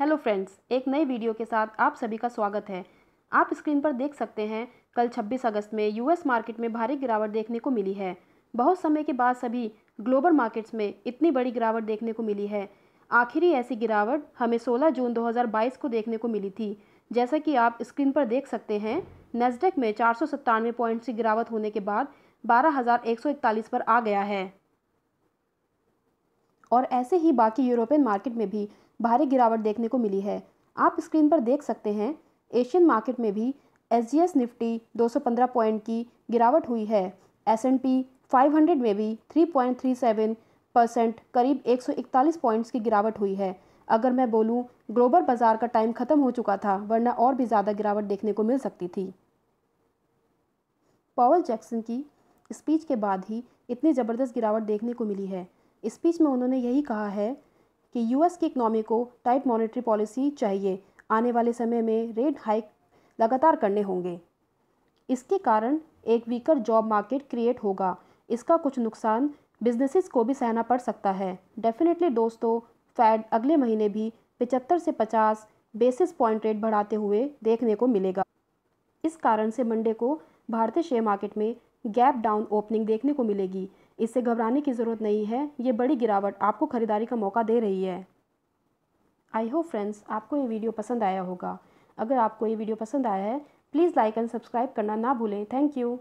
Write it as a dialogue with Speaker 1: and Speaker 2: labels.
Speaker 1: hello friends एक नई video के साथ आप सभी का स्वागत है आप स्क्रीन पर देख सकते हैं कल 26 अगस्त में यूएस मार्केट में भारी गिरावट देखने को मिली है बहुत समय के बाद सभी ग्लोबल मार्केट्स में इतनी बड़ी गिरावट देखने को मिली है आखिरी ऐसी गिरावट हमें 16 जून 2022 को देखने को मिली थी जैसा कि आप स्क्रीन पर देख सकते हैं नेस्डेक में चार पॉइंट्स की गिरावट होने के बाद बारह पर आ गया है और ऐसे ही बाकी यूरोपियन मार्केट में भी भारी गिरावट देखने को मिली है आप स्क्रीन पर देख सकते हैं एशियन मार्केट में भी एस निफ्टी 215 पॉइंट की गिरावट हुई है एस एंड पी 500 में भी 3.37 परसेंट करीब 141 पॉइंट्स की गिरावट हुई है अगर मैं बोलूं ग्लोबल बाजार का टाइम खत्म हो चुका था वरना और भी ज़्यादा गिरावट देखने को मिल सकती थी पॉवल जैक्सन की स्पीच के बाद ही इतनी ज़बरदस्त गिरावट देखने को मिली है स्पीच में उन्होंने यही कहा है कि यूएस की इकनॉमी को टाइट मॉनेटरी पॉलिसी चाहिए आने वाले समय में रेट हाइक लगातार करने होंगे इसके कारण एक वीकर जॉब मार्केट क्रिएट होगा इसका कुछ नुकसान बिजनेसेस को भी सहना पड़ सकता है डेफिनेटली दोस्तों फैड अगले महीने भी पचहत्तर से पचास बेसिस पॉइंट रेट बढ़ाते हुए देखने को मिलेगा इस कारण से मंडे को भारतीय शेयर मार्केट में गैप डाउन ओपनिंग देखने को मिलेगी इससे घबराने की ज़रूरत नहीं है ये बड़ी गिरावट आपको ख़रीदारी का मौका दे रही है आई होप फ्रेंड्स आपको ये वीडियो पसंद आया होगा अगर आपको ये वीडियो पसंद आया है प्लीज़ लाइक एंड सब्सक्राइब करना ना भूलें थैंक यू